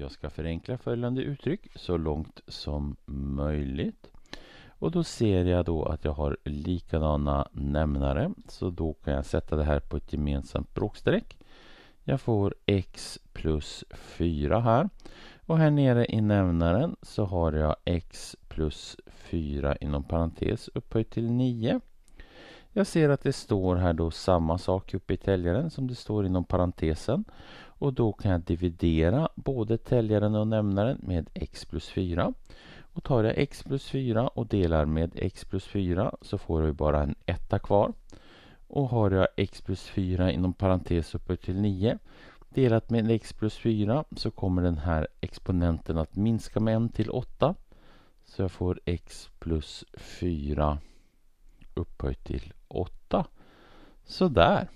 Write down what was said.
Jag ska förenkla följande uttryck så långt som möjligt. Och då ser jag då att jag har likadana nämnare. Så då kan jag sätta det här på ett gemensamt bråkstreck. Jag får x plus 4 här. Och här nere i nämnaren så har jag x plus 4 inom parentes upphöjt till 9. Jag ser att det står här då samma sak uppe i täljaren som det står inom parentesen. Och då kan jag dividera både täljaren och nämnaren med x plus 4. Och tar jag x plus 4 och delar med x plus 4 så får jag bara en etta kvar. Och har jag x plus 4 inom parentes uppe till 9 delat med x plus 4 så kommer den här exponenten att minska med 1 till 8. Så jag får x plus 4 upphöjt till 8. Sådär.